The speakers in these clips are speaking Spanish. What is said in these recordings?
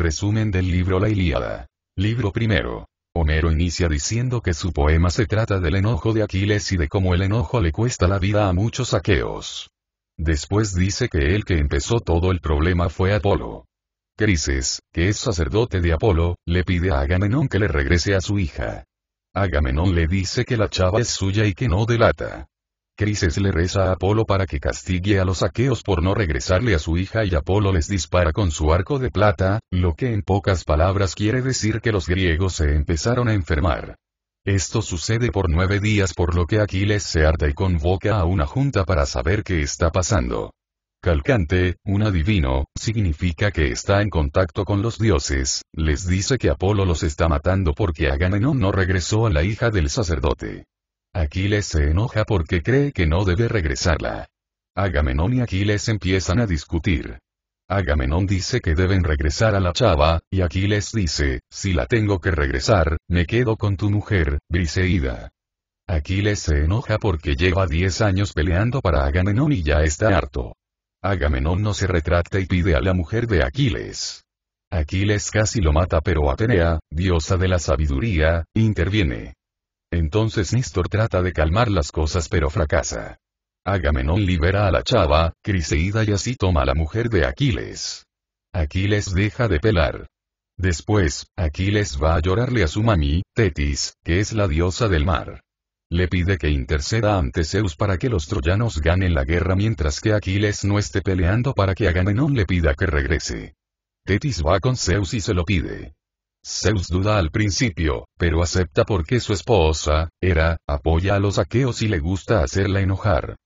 Resumen del libro La Ilíada. Libro primero. Homero inicia diciendo que su poema se trata del enojo de Aquiles y de cómo el enojo le cuesta la vida a muchos aqueos. Después dice que el que empezó todo el problema fue Apolo. Crises, que es sacerdote de Apolo, le pide a Agamenón que le regrese a su hija. Agamenón le dice que la chava es suya y que no delata. Crises le reza a Apolo para que castigue a los aqueos por no regresarle a su hija y Apolo les dispara con su arco de plata, lo que en pocas palabras quiere decir que los griegos se empezaron a enfermar. Esto sucede por nueve días por lo que Aquiles se harta y convoca a una junta para saber qué está pasando. Calcante, un adivino, significa que está en contacto con los dioses, les dice que Apolo los está matando porque Agamenón no regresó a la hija del sacerdote. Aquiles se enoja porque cree que no debe regresarla. Agamenón y Aquiles empiezan a discutir. Agamenón dice que deben regresar a la chava, y Aquiles dice, si la tengo que regresar, me quedo con tu mujer, Briseida. Aquiles se enoja porque lleva 10 años peleando para Agamenón y ya está harto. Agamenón no se retracta y pide a la mujer de Aquiles. Aquiles casi lo mata pero Atenea, diosa de la sabiduría, interviene. Entonces Néstor trata de calmar las cosas pero fracasa. Agamenón libera a la chava, Criseida y así toma a la mujer de Aquiles. Aquiles deja de pelar. Después, Aquiles va a llorarle a su mami, Tetis, que es la diosa del mar. Le pide que interceda ante Zeus para que los troyanos ganen la guerra mientras que Aquiles no esté peleando para que Agamenón le pida que regrese. Tetis va con Zeus y se lo pide. Zeus duda al principio, pero acepta porque su esposa, Hera, apoya a los aqueos y le gusta hacerla enojar.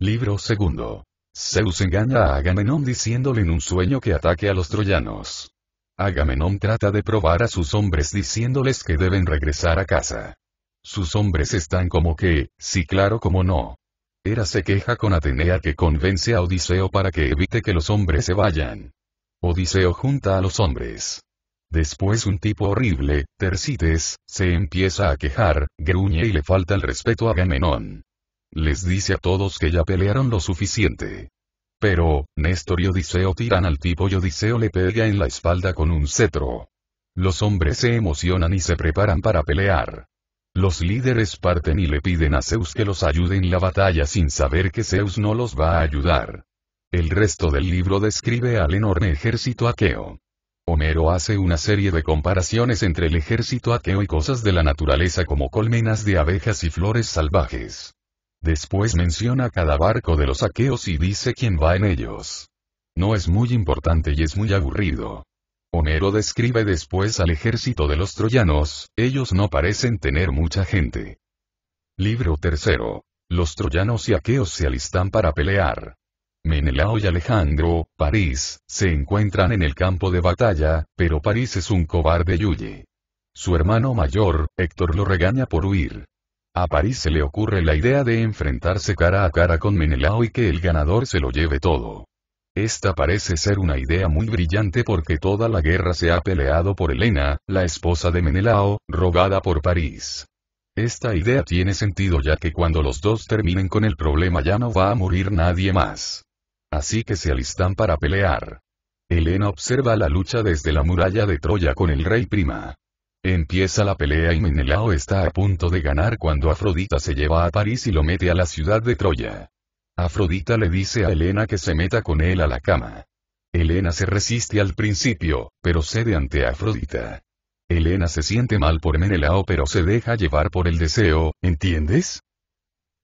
Libro segundo. Zeus engaña a Agamenón diciéndole en un sueño que ataque a los troyanos. Agamenón trata de probar a sus hombres diciéndoles que deben regresar a casa. Sus hombres están como que, sí claro como no. Hera se queja con Atenea que convence a Odiseo para que evite que los hombres se vayan. Odiseo junta a los hombres. Después un tipo horrible, Tercites, se empieza a quejar, gruñe y le falta el respeto a Gamenón. Les dice a todos que ya pelearon lo suficiente. Pero, Néstor y Odiseo tiran al tipo y Odiseo le pega en la espalda con un cetro. Los hombres se emocionan y se preparan para pelear. Los líderes parten y le piden a Zeus que los ayude en la batalla sin saber que Zeus no los va a ayudar. El resto del libro describe al enorme ejército aqueo. Homero hace una serie de comparaciones entre el ejército aqueo y cosas de la naturaleza como colmenas de abejas y flores salvajes. Después menciona cada barco de los aqueos y dice quién va en ellos. No es muy importante y es muy aburrido. Homero describe después al ejército de los troyanos, ellos no parecen tener mucha gente. Libro tercero. Los troyanos y aqueos se alistan para pelear. Menelao y Alejandro, París, se encuentran en el campo de batalla, pero París es un cobarde y huye. Su hermano mayor, Héctor lo regaña por huir. A París se le ocurre la idea de enfrentarse cara a cara con Menelao y que el ganador se lo lleve todo. Esta parece ser una idea muy brillante porque toda la guerra se ha peleado por Elena, la esposa de Menelao, rogada por París. Esta idea tiene sentido ya que cuando los dos terminen con el problema ya no va a morir nadie más. Así que se alistan para pelear. Elena observa la lucha desde la muralla de Troya con el rey Prima. Empieza la pelea y Menelao está a punto de ganar cuando Afrodita se lleva a París y lo mete a la ciudad de Troya. Afrodita le dice a Elena que se meta con él a la cama. Elena se resiste al principio, pero cede ante Afrodita. Elena se siente mal por Menelao pero se deja llevar por el deseo, ¿entiendes?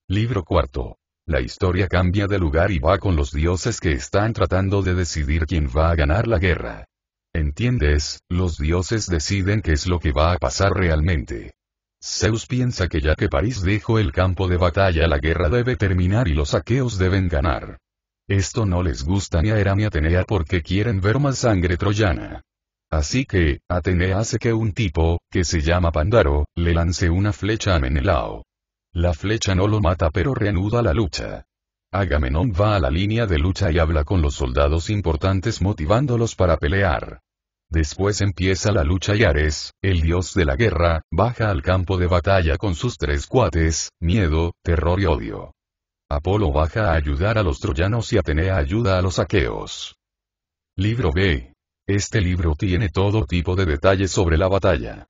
Libro cuarto. La historia cambia de lugar y va con los dioses que están tratando de decidir quién va a ganar la guerra. ¿Entiendes? Los dioses deciden qué es lo que va a pasar realmente. Zeus piensa que ya que París dejó el campo de batalla la guerra debe terminar y los aqueos deben ganar. Esto no les gusta ni a Hera ni a Atenea porque quieren ver más sangre troyana. Así que, Atenea hace que un tipo, que se llama Pandaro, le lance una flecha a Menelao. La flecha no lo mata pero reanuda la lucha. Agamenón va a la línea de lucha y habla con los soldados importantes motivándolos para pelear. Después empieza la lucha y Ares, el dios de la guerra, baja al campo de batalla con sus tres cuates, miedo, terror y odio. Apolo baja a ayudar a los troyanos y Atenea ayuda a los aqueos. Libro B. Este libro tiene todo tipo de detalles sobre la batalla.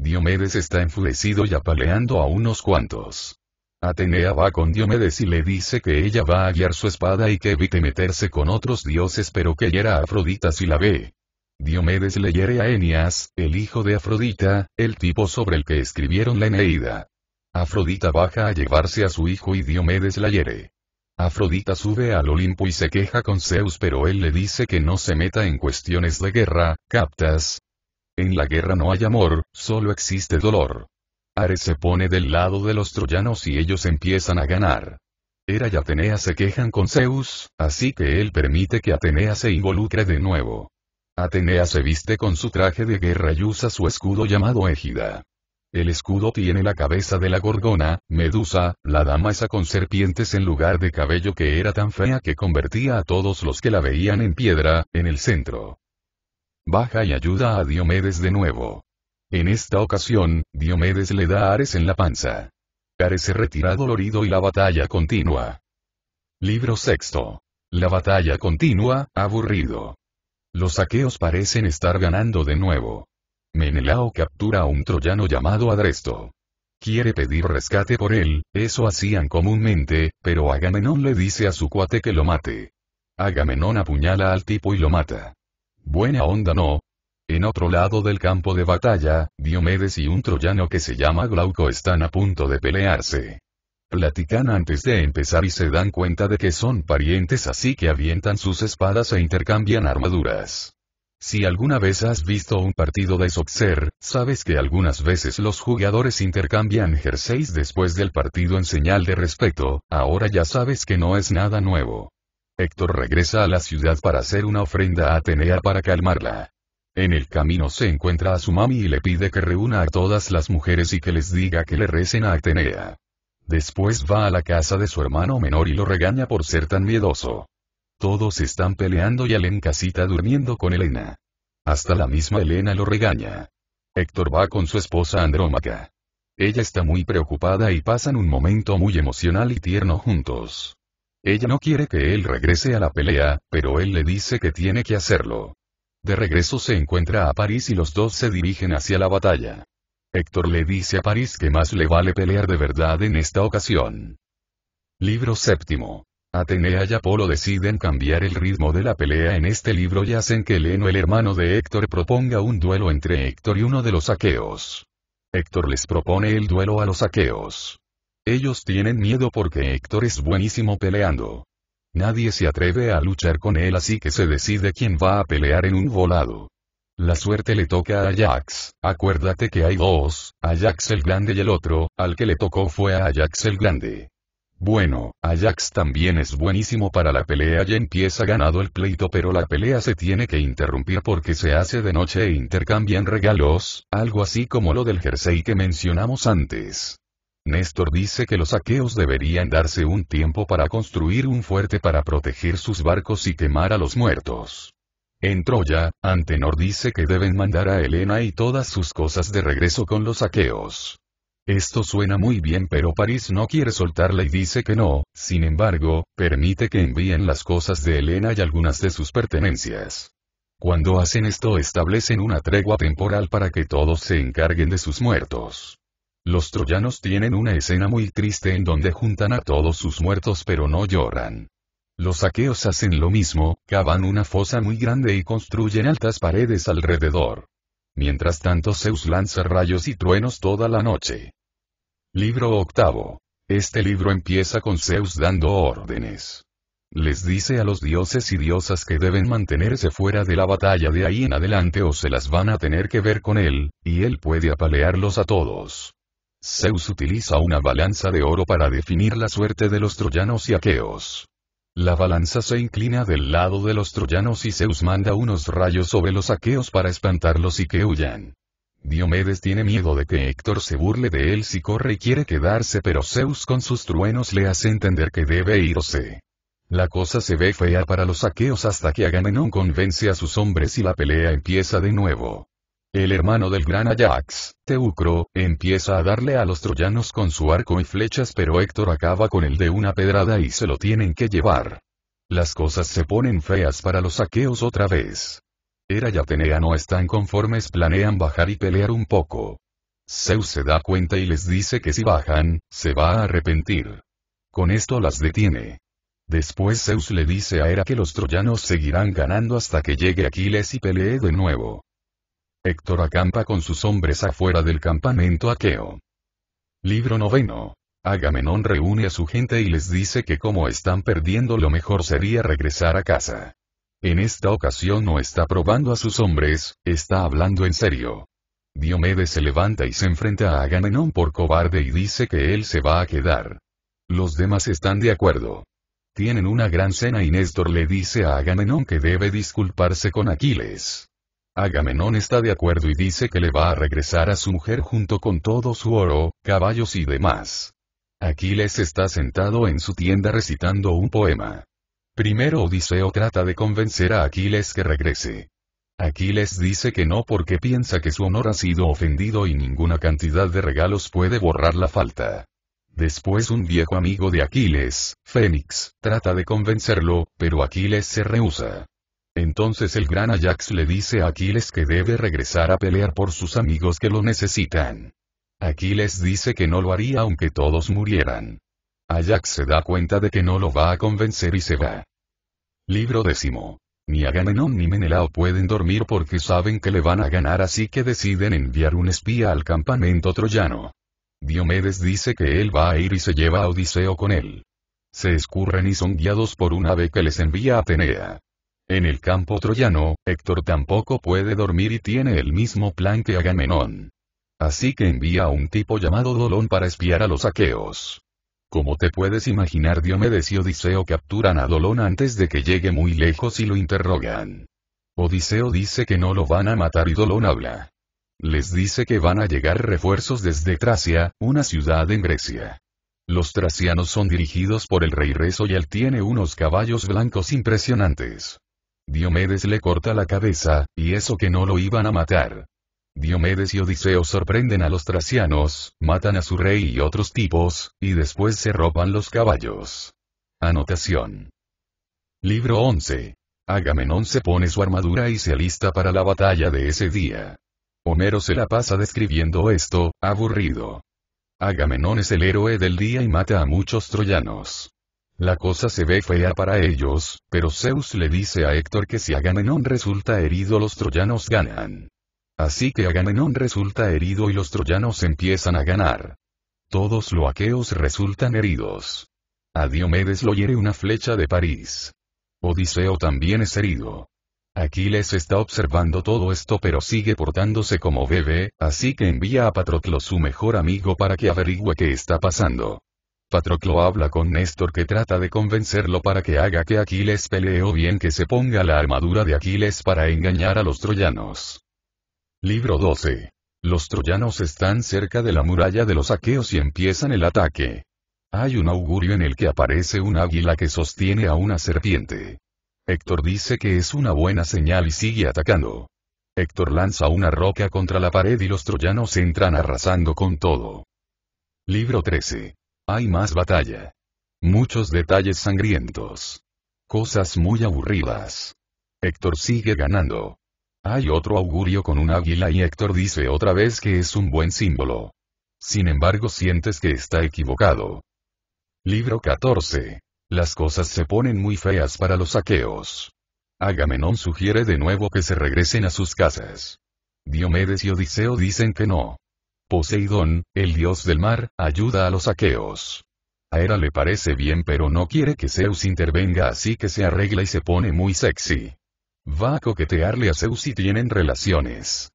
Diomedes está enfurecido y apaleando a unos cuantos. Atenea va con Diomedes y le dice que ella va a guiar su espada y que evite meterse con otros dioses pero que hiera a Afrodita si la ve. Diomedes le hiere a Eneas, el hijo de Afrodita, el tipo sobre el que escribieron la Eneida. Afrodita baja a llevarse a su hijo y Diomedes la hiere. Afrodita sube al Olimpo y se queja con Zeus pero él le dice que no se meta en cuestiones de guerra, captas, en la guerra no hay amor, solo existe dolor. Ares se pone del lado de los troyanos y ellos empiezan a ganar. Hera y Atenea se quejan con Zeus, así que él permite que Atenea se involucre de nuevo. Atenea se viste con su traje de guerra y usa su escudo llamado égida. El escudo tiene la cabeza de la gorgona, Medusa, la dama esa con serpientes en lugar de cabello que era tan fea que convertía a todos los que la veían en piedra, en el centro. Baja y ayuda a Diomedes de nuevo. En esta ocasión, Diomedes le da a Ares en la panza. Ares se retira dolorido y la batalla continúa. Libro sexto. La batalla continúa, aburrido. Los aqueos parecen estar ganando de nuevo. Menelao captura a un troyano llamado Adresto. Quiere pedir rescate por él, eso hacían comúnmente, pero Agamenón le dice a su cuate que lo mate. Agamenón apuñala al tipo y lo mata. Buena onda no. En otro lado del campo de batalla, Diomedes y un troyano que se llama Glauco están a punto de pelearse. Platican antes de empezar y se dan cuenta de que son parientes así que avientan sus espadas e intercambian armaduras. Si alguna vez has visto un partido de Soxer, sabes que algunas veces los jugadores intercambian jerseys después del partido en señal de respeto, ahora ya sabes que no es nada nuevo. Héctor regresa a la ciudad para hacer una ofrenda a Atenea para calmarla. En el camino se encuentra a su mami y le pide que reúna a todas las mujeres y que les diga que le recen a Atenea. Después va a la casa de su hermano menor y lo regaña por ser tan miedoso. Todos están peleando y en casita durmiendo con Elena. Hasta la misma Elena lo regaña. Héctor va con su esposa Andrómaca. Ella está muy preocupada y pasan un momento muy emocional y tierno juntos. Ella no quiere que él regrese a la pelea, pero él le dice que tiene que hacerlo. De regreso se encuentra a París y los dos se dirigen hacia la batalla. Héctor le dice a París que más le vale pelear de verdad en esta ocasión. Libro séptimo. Atenea y Apolo deciden cambiar el ritmo de la pelea en este libro y hacen que Leno el hermano de Héctor proponga un duelo entre Héctor y uno de los aqueos. Héctor les propone el duelo a los aqueos. Ellos tienen miedo porque Héctor es buenísimo peleando. Nadie se atreve a luchar con él así que se decide quién va a pelear en un volado. La suerte le toca a Ajax, acuérdate que hay dos, Ajax el Grande y el otro, al que le tocó fue a Ajax el Grande. Bueno, Ajax también es buenísimo para la pelea y empieza ganado el pleito pero la pelea se tiene que interrumpir porque se hace de noche e intercambian regalos, algo así como lo del jersey que mencionamos antes. Néstor dice que los aqueos deberían darse un tiempo para construir un fuerte para proteger sus barcos y quemar a los muertos. En Troya, Antenor dice que deben mandar a Helena y todas sus cosas de regreso con los aqueos. Esto suena muy bien pero París no quiere soltarla y dice que no, sin embargo, permite que envíen las cosas de Helena y algunas de sus pertenencias. Cuando hacen esto establecen una tregua temporal para que todos se encarguen de sus muertos. Los troyanos tienen una escena muy triste en donde juntan a todos sus muertos pero no lloran. Los aqueos hacen lo mismo, cavan una fosa muy grande y construyen altas paredes alrededor. Mientras tanto Zeus lanza rayos y truenos toda la noche. Libro octavo. Este libro empieza con Zeus dando órdenes. Les dice a los dioses y diosas que deben mantenerse fuera de la batalla de ahí en adelante o se las van a tener que ver con él, y él puede apalearlos a todos. Zeus utiliza una balanza de oro para definir la suerte de los troyanos y aqueos. La balanza se inclina del lado de los troyanos y Zeus manda unos rayos sobre los aqueos para espantarlos y que huyan. Diomedes tiene miedo de que Héctor se burle de él si corre y quiere quedarse pero Zeus con sus truenos le hace entender que debe irse. La cosa se ve fea para los aqueos hasta que Agamenón convence a sus hombres y la pelea empieza de nuevo. El hermano del gran Ajax, Teucro, empieza a darle a los troyanos con su arco y flechas pero Héctor acaba con el de una pedrada y se lo tienen que llevar. Las cosas se ponen feas para los aqueos otra vez. Era y Atenea no están conformes planean bajar y pelear un poco. Zeus se da cuenta y les dice que si bajan, se va a arrepentir. Con esto las detiene. Después Zeus le dice a Hera que los troyanos seguirán ganando hasta que llegue Aquiles y pelee de nuevo. Héctor acampa con sus hombres afuera del campamento aqueo. Libro noveno. Agamenón reúne a su gente y les dice que como están perdiendo lo mejor sería regresar a casa. En esta ocasión no está probando a sus hombres, está hablando en serio. Diomedes se levanta y se enfrenta a Agamenón por cobarde y dice que él se va a quedar. Los demás están de acuerdo. Tienen una gran cena y Néstor le dice a Agamenón que debe disculparse con Aquiles. Agamenón está de acuerdo y dice que le va a regresar a su mujer junto con todo su oro, caballos y demás. Aquiles está sentado en su tienda recitando un poema. Primero Odiseo trata de convencer a Aquiles que regrese. Aquiles dice que no porque piensa que su honor ha sido ofendido y ninguna cantidad de regalos puede borrar la falta. Después un viejo amigo de Aquiles, Fénix, trata de convencerlo, pero Aquiles se rehúsa. Entonces el gran Ajax le dice a Aquiles que debe regresar a pelear por sus amigos que lo necesitan. Aquiles dice que no lo haría aunque todos murieran. Ajax se da cuenta de que no lo va a convencer y se va. Libro décimo. Ni Agamenón ni Menelao pueden dormir porque saben que le van a ganar así que deciden enviar un espía al campamento troyano. Diomedes dice que él va a ir y se lleva a Odiseo con él. Se escurren y son guiados por un ave que les envía a Atenea. En el campo troyano, Héctor tampoco puede dormir y tiene el mismo plan que Agamenón. Así que envía a un tipo llamado Dolón para espiar a los aqueos. Como te puedes imaginar, Diomedes y Odiseo capturan a Dolón antes de que llegue muy lejos y lo interrogan. Odiseo dice que no lo van a matar y Dolón habla. Les dice que van a llegar refuerzos desde Tracia, una ciudad en Grecia. Los tracianos son dirigidos por el rey Rezo y él tiene unos caballos blancos impresionantes. Diomedes le corta la cabeza, y eso que no lo iban a matar. Diomedes y Odiseo sorprenden a los tracianos, matan a su rey y otros tipos, y después se roban los caballos. Anotación. Libro 11. Agamenón se pone su armadura y se alista para la batalla de ese día. Homero se la pasa describiendo esto, aburrido. Agamenón es el héroe del día y mata a muchos troyanos. La cosa se ve fea para ellos, pero Zeus le dice a Héctor que si Agamenón resulta herido los troyanos ganan. Así que Agamenón resulta herido y los troyanos empiezan a ganar. Todos los aqueos resultan heridos. A Diomedes lo hiere una flecha de París. Odiseo también es herido. Aquiles está observando todo esto pero sigue portándose como bebé, así que envía a Patroclo su mejor amigo para que averigüe qué está pasando. Patroclo habla con Néstor que trata de convencerlo para que haga que Aquiles pelee o bien que se ponga la armadura de Aquiles para engañar a los troyanos. Libro 12. Los troyanos están cerca de la muralla de los aqueos y empiezan el ataque. Hay un augurio en el que aparece un águila que sostiene a una serpiente. Héctor dice que es una buena señal y sigue atacando. Héctor lanza una roca contra la pared y los troyanos entran arrasando con todo. Libro 13. Hay más batalla. Muchos detalles sangrientos. Cosas muy aburridas. Héctor sigue ganando. Hay otro augurio con un águila y Héctor dice otra vez que es un buen símbolo. Sin embargo sientes que está equivocado. Libro 14. Las cosas se ponen muy feas para los aqueos. Agamenón sugiere de nuevo que se regresen a sus casas. Diomedes y Odiseo dicen que no. Poseidón, el dios del mar, ayuda a los aqueos. A Hera le parece bien pero no quiere que Zeus intervenga así que se arregla y se pone muy sexy. Va a coquetearle a Zeus y tienen relaciones.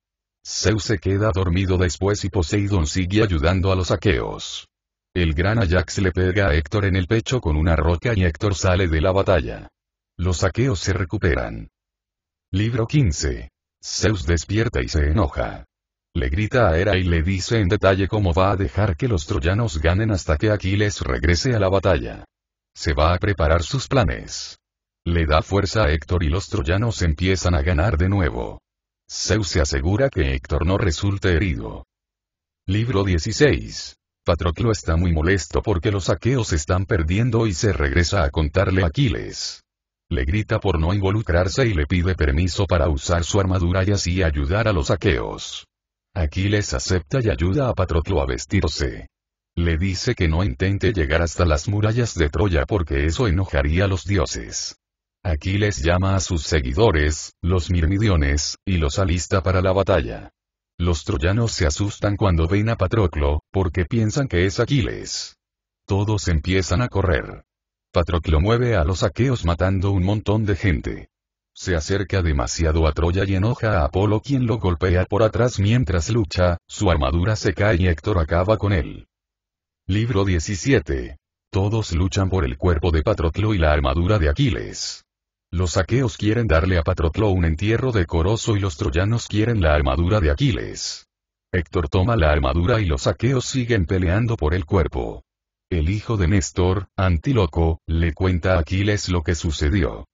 Zeus se queda dormido después y Poseidón sigue ayudando a los aqueos. El gran Ajax le pega a Héctor en el pecho con una roca y Héctor sale de la batalla. Los aqueos se recuperan. Libro 15. Zeus despierta y se enoja. Le grita a Hera y le dice en detalle cómo va a dejar que los troyanos ganen hasta que Aquiles regrese a la batalla. Se va a preparar sus planes. Le da fuerza a Héctor y los troyanos empiezan a ganar de nuevo. Zeus se asegura que Héctor no resulte herido. Libro 16. Patroclo está muy molesto porque los aqueos están perdiendo y se regresa a contarle a Aquiles. Le grita por no involucrarse y le pide permiso para usar su armadura y así ayudar a los aqueos. Aquiles acepta y ayuda a Patroclo a vestirse. Le dice que no intente llegar hasta las murallas de Troya porque eso enojaría a los dioses. Aquiles llama a sus seguidores, los mirmidiones, y los alista para la batalla. Los troyanos se asustan cuando ven a Patroclo, porque piensan que es Aquiles. Todos empiezan a correr. Patroclo mueve a los aqueos matando un montón de gente se acerca demasiado a Troya y enoja a Apolo quien lo golpea por atrás mientras lucha, su armadura se cae y Héctor acaba con él. Libro 17. Todos luchan por el cuerpo de Patroclo y la armadura de Aquiles. Los aqueos quieren darle a Patroclo un entierro decoroso y los troyanos quieren la armadura de Aquiles. Héctor toma la armadura y los aqueos siguen peleando por el cuerpo. El hijo de Néstor, Antíloco, le cuenta a Aquiles lo que sucedió.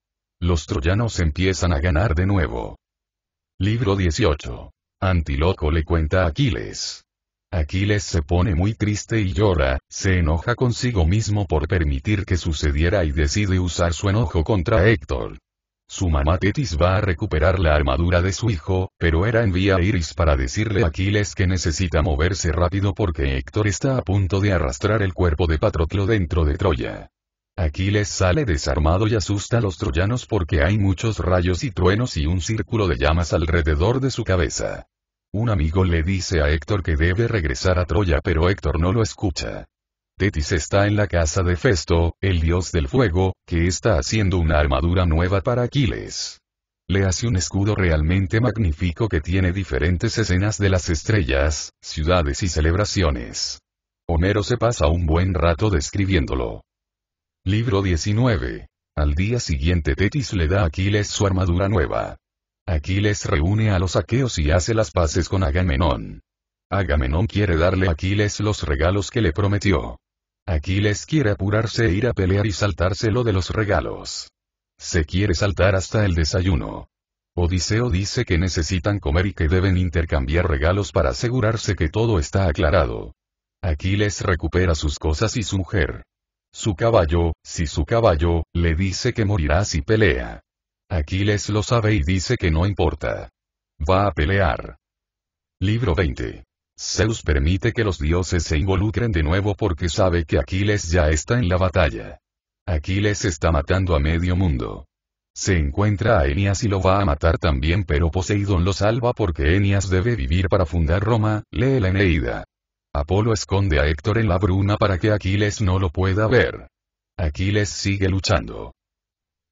Los troyanos empiezan a ganar de nuevo. Libro 18. Antíloco le cuenta a Aquiles. Aquiles se pone muy triste y llora, se enoja consigo mismo por permitir que sucediera y decide usar su enojo contra Héctor. Su mamá Tetis va a recuperar la armadura de su hijo, pero era envía a Iris para decirle a Aquiles que necesita moverse rápido porque Héctor está a punto de arrastrar el cuerpo de Patroclo dentro de Troya. Aquiles sale desarmado y asusta a los troyanos porque hay muchos rayos y truenos y un círculo de llamas alrededor de su cabeza. Un amigo le dice a Héctor que debe regresar a Troya pero Héctor no lo escucha. Tetis está en la casa de Festo, el dios del fuego, que está haciendo una armadura nueva para Aquiles. Le hace un escudo realmente magnífico que tiene diferentes escenas de las estrellas, ciudades y celebraciones. Homero se pasa un buen rato describiéndolo. Libro 19. Al día siguiente Tetis le da a Aquiles su armadura nueva. Aquiles reúne a los aqueos y hace las paces con Agamenón. Agamenón quiere darle a Aquiles los regalos que le prometió. Aquiles quiere apurarse e ir a pelear y saltárselo de los regalos. Se quiere saltar hasta el desayuno. Odiseo dice que necesitan comer y que deben intercambiar regalos para asegurarse que todo está aclarado. Aquiles recupera sus cosas y su mujer. Su caballo, si su caballo, le dice que morirá si pelea. Aquiles lo sabe y dice que no importa. Va a pelear. Libro 20. Zeus permite que los dioses se involucren de nuevo porque sabe que Aquiles ya está en la batalla. Aquiles está matando a medio mundo. Se encuentra a Eneas y lo va a matar también pero Poseidón lo salva porque Eneas debe vivir para fundar Roma, lee la Eneida. Apolo esconde a Héctor en la bruna para que Aquiles no lo pueda ver. Aquiles sigue luchando.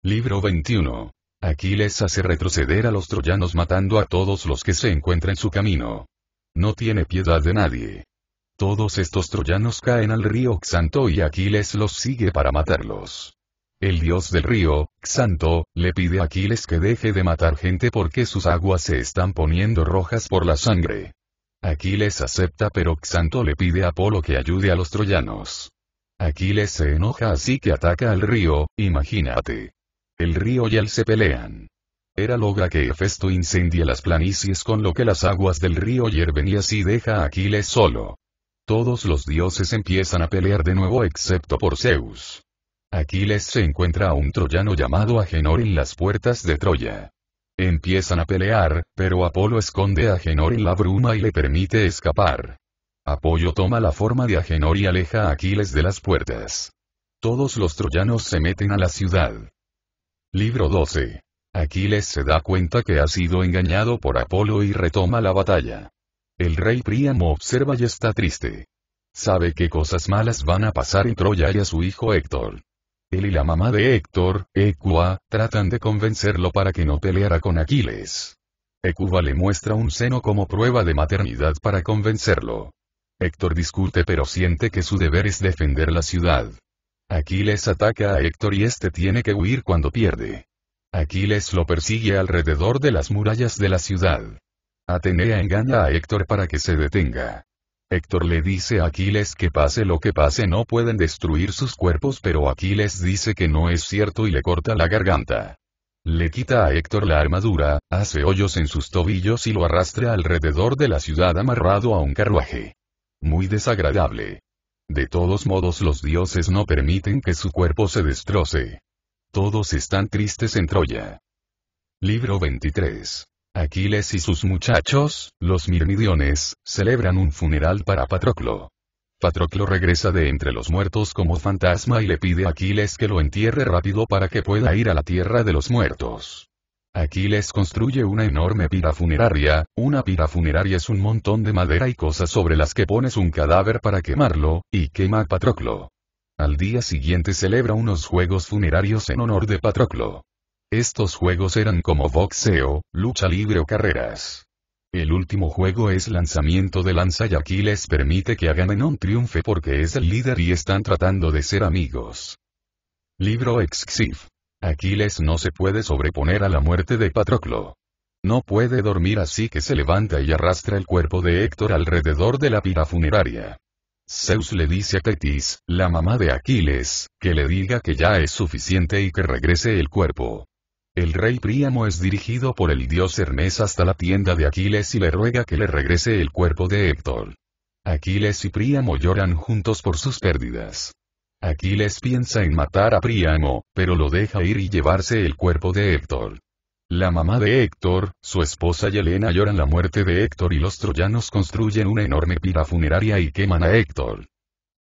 Libro 21. Aquiles hace retroceder a los troyanos matando a todos los que se encuentran en su camino. No tiene piedad de nadie. Todos estos troyanos caen al río Xanto y Aquiles los sigue para matarlos. El dios del río, Xanto, le pide a Aquiles que deje de matar gente porque sus aguas se están poniendo rojas por la sangre. Aquiles acepta pero Xanto le pide a Apolo que ayude a los troyanos. Aquiles se enoja así que ataca al río, imagínate. El río y él se pelean. Era logra que Hefesto incendie las planicies con lo que las aguas del río hierven y así deja a Aquiles solo. Todos los dioses empiezan a pelear de nuevo excepto por Zeus. Aquiles se encuentra a un troyano llamado Agenor en las puertas de Troya. Empiezan a pelear, pero Apolo esconde a Agenor en la bruma y le permite escapar. Apollo toma la forma de Agenor y aleja a Aquiles de las puertas. Todos los troyanos se meten a la ciudad. Libro 12. Aquiles se da cuenta que ha sido engañado por Apolo y retoma la batalla. El rey Príamo observa y está triste. Sabe que cosas malas van a pasar en Troya y a su hijo Héctor. Él y la mamá de Héctor, Ecua, tratan de convencerlo para que no peleara con Aquiles. Ecua le muestra un seno como prueba de maternidad para convencerlo. Héctor discute pero siente que su deber es defender la ciudad. Aquiles ataca a Héctor y este tiene que huir cuando pierde. Aquiles lo persigue alrededor de las murallas de la ciudad. Atenea engaña a Héctor para que se detenga. Héctor le dice a Aquiles que pase lo que pase no pueden destruir sus cuerpos pero Aquiles dice que no es cierto y le corta la garganta. Le quita a Héctor la armadura, hace hoyos en sus tobillos y lo arrastra alrededor de la ciudad amarrado a un carruaje. Muy desagradable. De todos modos los dioses no permiten que su cuerpo se destroce. Todos están tristes en Troya. Libro 23. Aquiles y sus muchachos, los mirmidiones, celebran un funeral para Patroclo. Patroclo regresa de entre los muertos como fantasma y le pide a Aquiles que lo entierre rápido para que pueda ir a la tierra de los muertos. Aquiles construye una enorme pira funeraria, una pira funeraria es un montón de madera y cosas sobre las que pones un cadáver para quemarlo, y quema a Patroclo. Al día siguiente celebra unos juegos funerarios en honor de Patroclo. Estos juegos eran como boxeo, lucha libre o carreras. El último juego es lanzamiento de lanza y Aquiles permite que Agamenón triunfe porque es el líder y están tratando de ser amigos. Libro Exxif. Aquiles no se puede sobreponer a la muerte de Patroclo. No puede dormir así que se levanta y arrastra el cuerpo de Héctor alrededor de la pira funeraria. Zeus le dice a Tetis, la mamá de Aquiles, que le diga que ya es suficiente y que regrese el cuerpo. El rey Príamo es dirigido por el dios Hermes hasta la tienda de Aquiles y le ruega que le regrese el cuerpo de Héctor. Aquiles y Príamo lloran juntos por sus pérdidas. Aquiles piensa en matar a Príamo, pero lo deja ir y llevarse el cuerpo de Héctor. La mamá de Héctor, su esposa y Elena lloran la muerte de Héctor y los troyanos construyen una enorme pira funeraria y queman a Héctor.